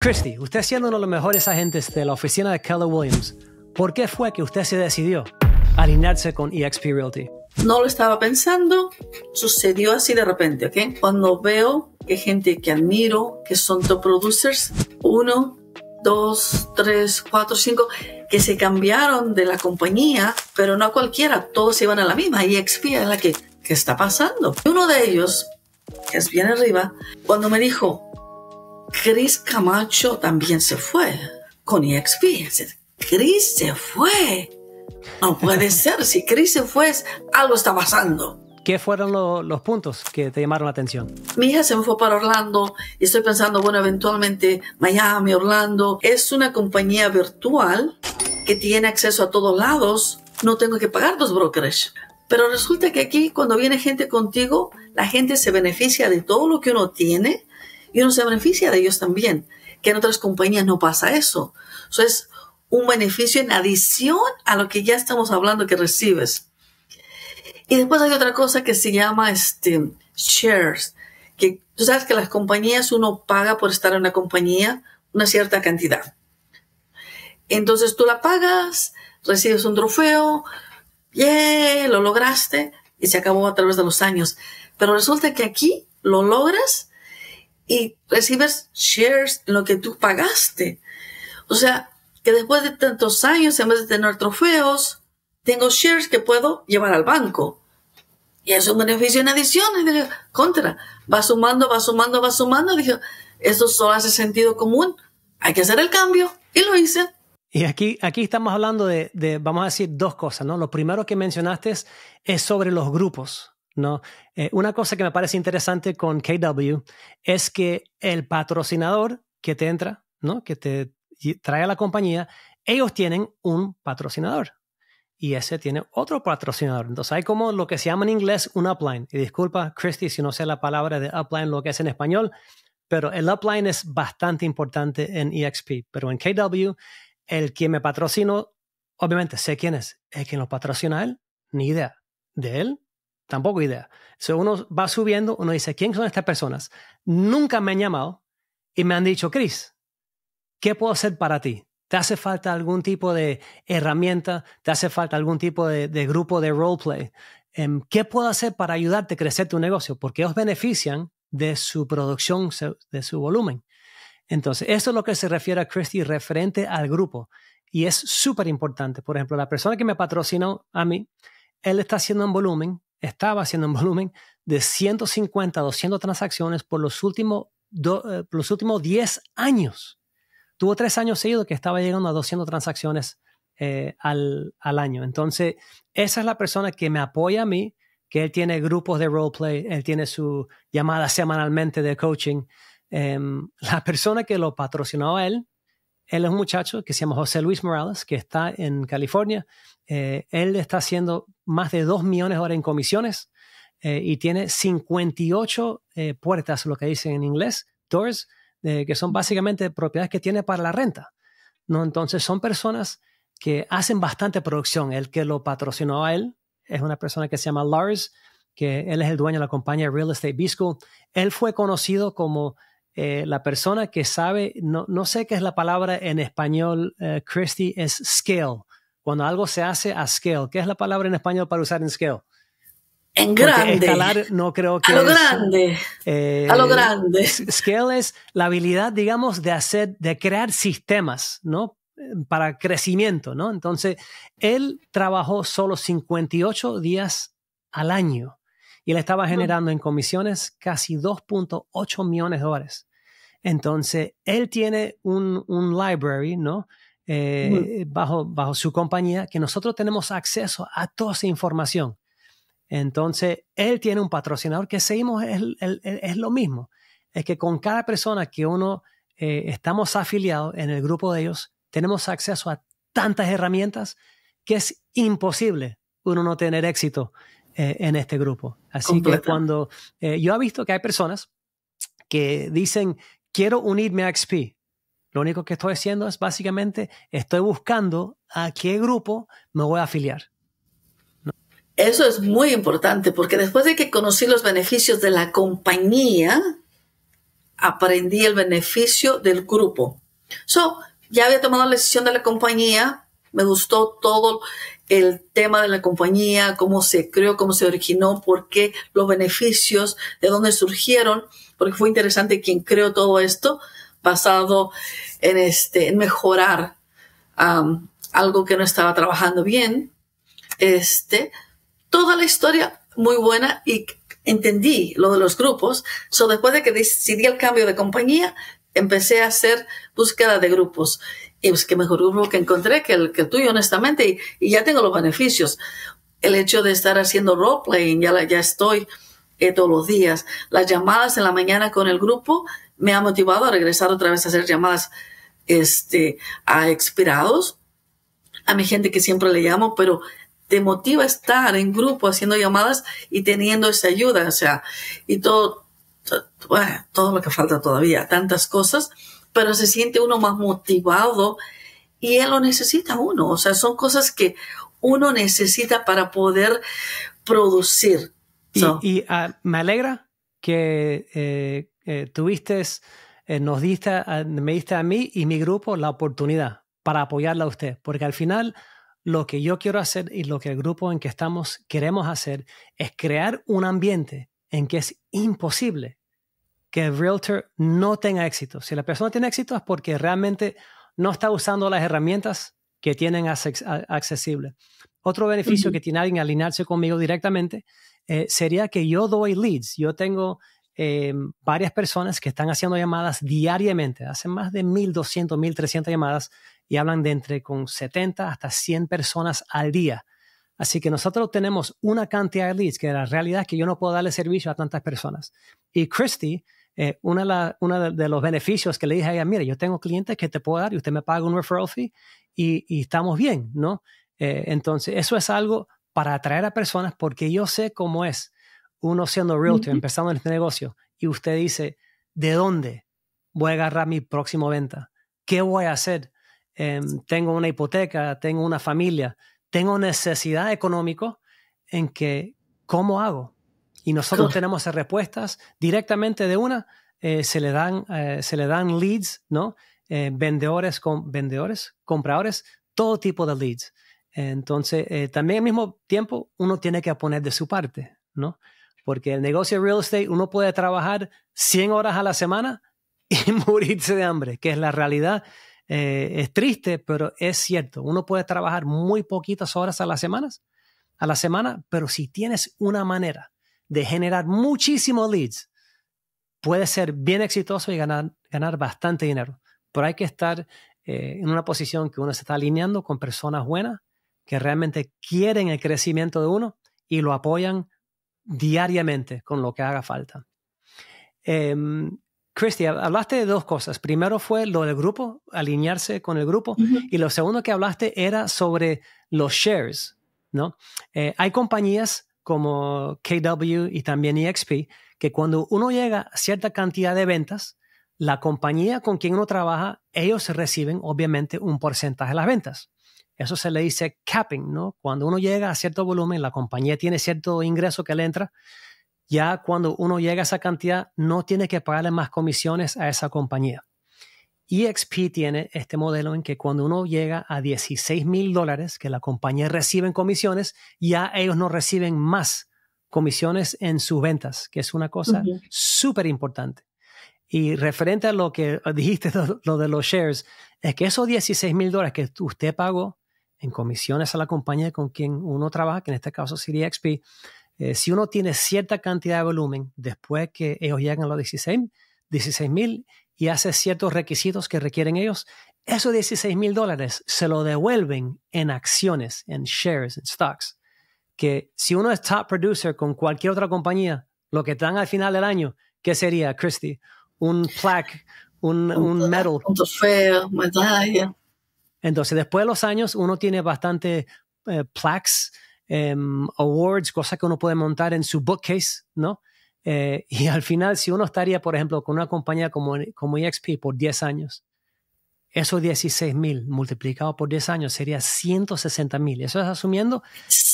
Christy, usted siendo uno de los mejores agentes de la oficina de Keller Williams, ¿por qué fue que usted se decidió alinearse con EXP Realty? No lo estaba pensando, sucedió así de repente, ¿ok? Cuando veo que gente que admiro, que son top producers, uno, dos, tres, cuatro, cinco, que se cambiaron de la compañía, pero no a cualquiera, todos iban a la misma, EXP es la que, ¿qué está pasando? Uno de ellos, que es bien arriba, cuando me dijo, Chris Camacho también se fue con EXP. Chris se fue. No puede ser. Si Chris se fue, algo está pasando. ¿Qué fueron los puntos que te llamaron la atención? Mi hija se me fue para Orlando y estoy pensando, bueno, eventualmente Miami, Orlando. Es una compañía virtual que tiene acceso a todos lados. No tengo que pagar dos brokers. Pero resulta que aquí, cuando viene gente contigo, la gente se beneficia de todo lo que uno tiene y uno se beneficia de ellos también, que en otras compañías no pasa eso. Eso es un beneficio en adición a lo que ya estamos hablando que recibes. Y después hay otra cosa que se llama este, shares, que tú sabes que las compañías uno paga por estar en una compañía una cierta cantidad. Entonces tú la pagas, recibes un trofeo, y Lo lograste y se acabó a través de los años. Pero resulta que aquí lo logras y recibes shares en lo que tú pagaste. O sea, que después de tantos años, en vez de tener trofeos, tengo shares que puedo llevar al banco. Y es un beneficio en adiciones. contra, va sumando, va sumando, va sumando. Dije, eso solo hace sentido común. Hay que hacer el cambio. Y lo hice. Y aquí, aquí estamos hablando de, vamos a decir, dos cosas, ¿no? Lo primero que mencionaste es sobre los grupos, ¿no? Eh, una cosa que me parece interesante con KW es que el patrocinador que te entra, ¿no? Que te trae a la compañía, ellos tienen un patrocinador y ese tiene otro patrocinador. Entonces hay como lo que se llama en inglés un upline. Y disculpa, Christy, si no sé la palabra de upline, lo que es en español, pero el upline es bastante importante en EXP. Pero en KW, el que me patrocina, obviamente sé quién es. El que lo patrocina a él, ni idea. De él, tampoco idea. So uno va subiendo, uno dice, ¿quién son estas personas? Nunca me han llamado y me han dicho, Chris, ¿qué puedo hacer para ti? ¿Te hace falta algún tipo de herramienta? ¿Te hace falta algún tipo de, grupo de roleplay? Em, ¿Qué puedo hacer para ayudarte a crecer tu negocio? Porque ellos benefician de su producción, de su volumen. Entonces, eso es lo que se refiere a Christie referente al grupo. Y es súper importante. Por ejemplo, la persona que me patrocinó a mí, él está haciendo un volumen estaba haciendo un volumen de 150 a 200 transacciones por los últimos, eh, los últimos 10 años. Tuvo tres años seguidos que estaba llegando a 200 transacciones eh, al, año. Entonces, esa es la persona que me apoya a mí, que él tiene grupos de roleplay, él tiene su llamada semanalmente de coaching. Em, la persona que lo patrocinó a él, él es un muchacho que se llama José Luis Morales, que está en California. Eh, él está haciendo más de 2 millones ahora en comisiones eh, y tiene 58 eh, puertas, lo que dicen en inglés, doors, eh, que son básicamente propiedades que tiene para la renta. ¿no? Entonces son personas que hacen bastante producción. El que lo patrocinó a él es una persona que se llama Lars, que él es el dueño de la compañía Real Estate Bisco. Él fue conocido como la persona que sabe, no, no, sé qué es la palabra en español, Christie Christy, es scale, cuando algo se hace a scale. ¿Qué es la palabra en español para usar en scale? En grande. escalar no creo que. A lo grande. Eh, a lo grande. Scale es la habilidad, digamos, de hacer, de crear sistemas, ¿no? Para crecimiento, ¿no? Entonces, él trabajó solo 58 días al año y él estaba generando en comisiones casi 2.8 millones de dólares. Entonces, él tiene un, un library, ¿no? Eh, bajo, bajo su compañía, que nosotros tenemos acceso a toda esa información. Entonces, él tiene un patrocinador que seguimos, es, lo mismo. Es que con cada persona que uno eh, estamos afiliados en el grupo de ellos, tenemos acceso a tantas herramientas que es imposible uno no tener éxito eh, en este grupo. Así que cuando yo he visto que hay personas que dicen, quiero unirme a XP, lo único que estoy haciendo es básicamente estoy buscando a qué grupo me voy a afiliar. Eso es muy importante porque después de que conocí los beneficios de la compañía, aprendí el beneficio del grupo. So, ya había tomado la decisión de la compañía, me gustó todo el tema de la compañía, cómo se creó, cómo se originó, por qué, los beneficios, de dónde surgieron, porque fue interesante quien creó todo esto basado en, este, mejorar um, algo que no estaba trabajando bien. Este, toda la historia muy buena y entendí lo de los grupos. So, después de que decidí el cambio de compañía, empecé a hacer búsqueda de grupos. Y pues que mejor grupo que encontré que el, que tuyo, honestamente, y, ya tengo los beneficios. El hecho de estar haciendo role-playing, ya, ya estoy eh, todos los días. Las llamadas en la mañana con el grupo me ha motivado a regresar otra vez a hacer llamadas este, a expirados, a mi gente que siempre le llamo, pero te motiva estar en grupo haciendo llamadas y teniendo esa ayuda, o sea, y todo, todo lo que falta todavía, tantas cosas, pero se siente uno más motivado y él lo necesita uno, o sea, son cosas que uno necesita para poder producir. Y, ah, me alegra que eh, eh, tuviste, eh, nos diste, me diste a mí y mi grupo la oportunidad para apoyarla a usted, porque al final lo que yo quiero hacer y lo que el grupo en que estamos queremos hacer es crear un ambiente en que es imposible que el realtor no tenga éxito. Si la persona tiene éxito es porque realmente no está usando las herramientas que tienen accesible. Otro beneficio que tiene alguien alinearse conmigo directamente eh, sería que yo doy leads. Yo tengo eh, varias personas que están haciendo llamadas diariamente, hacen más de 1.200, 1.300 llamadas y hablan de entre con 70 hasta 100 personas al día. Así que nosotros tenemos una cantidad de leads que la realidad es que yo no puedo darle servicio a tantas personas. Y Christy, eh, uno de, los beneficios que le dije a ella, mire, yo tengo clientes que te puedo dar y usted me paga un referral fee y, estamos bien, ¿no? Eh, entonces, eso es algo para atraer a personas porque yo sé cómo es uno siendo realtor, empezando en este negocio, y usted dice, ¿de dónde voy a agarrar mi próxima venta? ¿Qué voy a hacer? Em, tengo una hipoteca, tengo una familia, tengo necesidad económico en que, ¿cómo hago? Y nosotros tenemos respuestas directamente de una, eh, se, le dan, eh, se le dan leads, ¿no? Eh, vendedores, con, vendedores, compradores, todo tipo de leads. Entonces, también al mismo tiempo, uno tiene que poner de su parte, ¿no? Porque el negocio de real estate uno puede trabajar 100 horas a la semana y morirse de hambre, que es la realidad. Eh, es triste, pero es cierto. Uno puede trabajar muy poquitas horas a la semana, a la semana, pero si tienes una manera de generar muchísimos leads, puedes ser bien exitoso y ganar, ganar bastante dinero. Pero hay que estar eh, en una posición que uno se está alineando con personas buenas que realmente quieren el crecimiento de uno y lo apoyan diariamente con lo que haga falta. Eh, Christy, hablaste de dos cosas. Primero fue lo del grupo, alinearse con el grupo, y lo segundo que hablaste era sobre los shares, ¿no? Eh, hay compañías como KW y también EXP que cuando uno llega a cierta cantidad de ventas, la compañía con quien uno trabaja, ellos reciben obviamente un porcentaje de las ventas. Eso se le dice capping, ¿no? Cuando uno llega a cierto volumen, la compañía tiene cierto ingreso que le entra, ya cuando uno llega a esa cantidad, no tiene que pagarle más comisiones a esa compañía. EXP tiene este modelo en que cuando uno llega a 16 mil dólares que la compañía recibe en comisiones, ya ellos no reciben más comisiones en sus ventas, que es una cosa súper importante. Y referente a lo que dijiste, lo, de los shares, es que esos 16 mil dólares que usted pagó en comisiones a la compañía con quien uno trabaja, que en este caso sería XP, eh, si uno tiene cierta cantidad de volumen después que ellos llegan a los 16 mil y hace ciertos requisitos que requieren ellos, esos 16 mil dólares se lo devuelven en acciones, en shares, en stocks. Que si uno es top producer con cualquier otra compañía, lo que dan al final del año, ¿qué sería, Christy? Un plaque, un, metal. un entonces, después de los años, uno tiene bastante eh, plaques, em, awards, cosas que uno puede montar en su bookcase, ¿no? Eh, y al final, si uno estaría, por ejemplo, con una compañía como, como EXP por 10 años, esos 16 mil multiplicado por 10 años sería 160 mil. Eso es asumiendo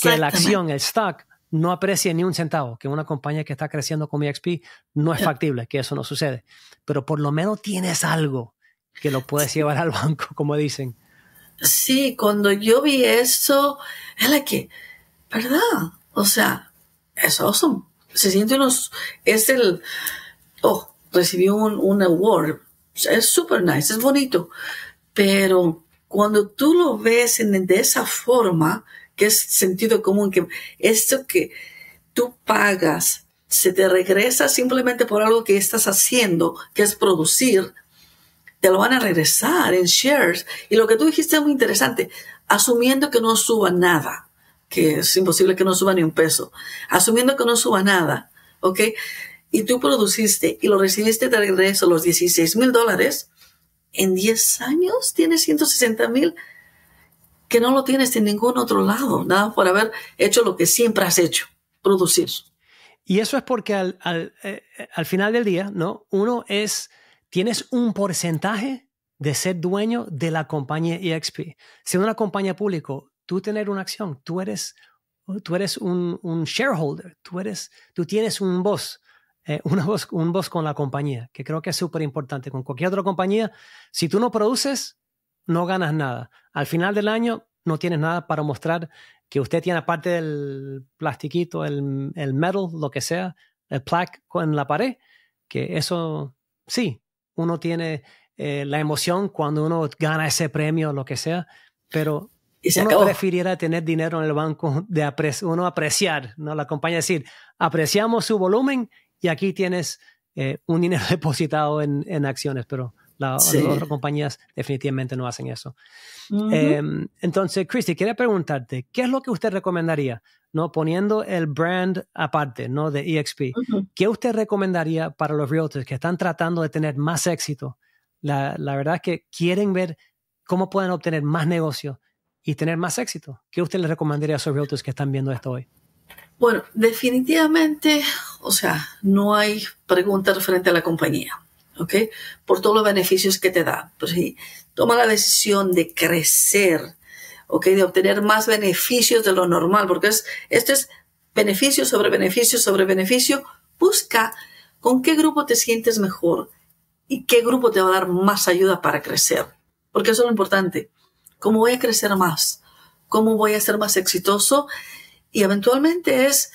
que la acción, el stock, no aprecia ni un centavo, que una compañía que está creciendo como EXP no es factible, que eso no sucede. Pero por lo menos tienes algo que lo puedes llevar al banco, como dicen. Sí, cuando yo vi eso, es la que, ¿verdad? O sea, es awesome. Se siente unos, es el, oh, recibió un, award. Es súper nice, es bonito. Pero cuando tú lo ves en, de esa forma, que es sentido común, que esto que tú pagas se te regresa simplemente por algo que estás haciendo, que es producir, te lo van a regresar en shares. Y lo que tú dijiste es muy interesante, asumiendo que no suba nada, que es imposible que no suba ni un peso, asumiendo que no suba nada, ¿ok? Y tú produciste y lo recibiste de regreso los 16 mil dólares, en 10 años tienes 160 mil que no lo tienes en ningún otro lado, nada por haber hecho lo que siempre has hecho, producir. Y eso es porque al, al eh, eh, final del día, ¿no? Uno es tienes un porcentaje de ser dueño de la compañía EXP. si una compañía público, tú tener una acción, tú eres, tú eres un, shareholder, tú, eres, tú tienes un voz, eh, una voz, un voz con la compañía, que creo que es súper importante. Con cualquier otra compañía, si tú no produces, no ganas nada. Al final del año, no tienes nada para mostrar que usted tiene, aparte del plastiquito, el, el metal, lo que sea, el plaque en la pared, que eso sí, uno tiene eh, la emoción cuando uno gana ese premio, o lo que sea, pero se uno prefiriera tener dinero en el banco de uno apreciar, ¿no? La compañía decir, apreciamos su volumen y aquí tienes eh, un dinero depositado en, en acciones, pero las otras compañías definitivamente no hacen eso. Em, entonces, Christy, quería preguntarte, ¿qué es lo que usted recomendaría? ¿no? Poniendo el brand aparte ¿no? de EXP, ¿qué usted recomendaría para los realtors que están tratando de tener más éxito? La, la verdad es que quieren ver cómo pueden obtener más negocio y tener más éxito. ¿Qué usted le recomendaría a esos realtors que están viendo esto hoy? Bueno, definitivamente, o sea, no hay pregunta frente a la compañía. Por todos los beneficios que te da. Pues toma la decisión de crecer, ¿ok? De obtener más beneficios de lo normal, porque es, esto es beneficio sobre beneficio sobre beneficio. Busca con qué grupo te sientes mejor y qué grupo te va a dar más ayuda para crecer, porque eso es lo importante. ¿Cómo voy a crecer más? ¿Cómo voy a ser más exitoso? Y eventualmente es,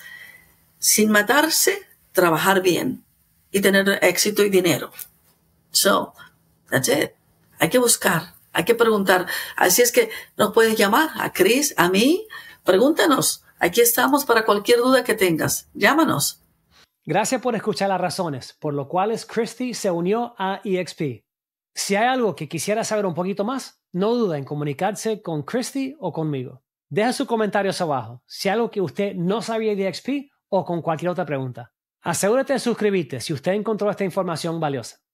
sin matarse, trabajar bien y tener éxito y dinero. So, that's it. Hay que buscar, hay que preguntar. Así es que nos puedes llamar a Chris, a mí, pregúntanos. Aquí estamos para cualquier duda que tengas. Llámanos. Gracias por escuchar las razones por lo cuales Christy se unió a EXP. Si hay algo que quisiera saber un poquito más, no duda en comunicarse con Christy o conmigo. Deja sus comentarios abajo si algo que usted no sabía de EXP o con cualquier otra pregunta. Asegúrate de suscribirte si usted encontró esta información valiosa.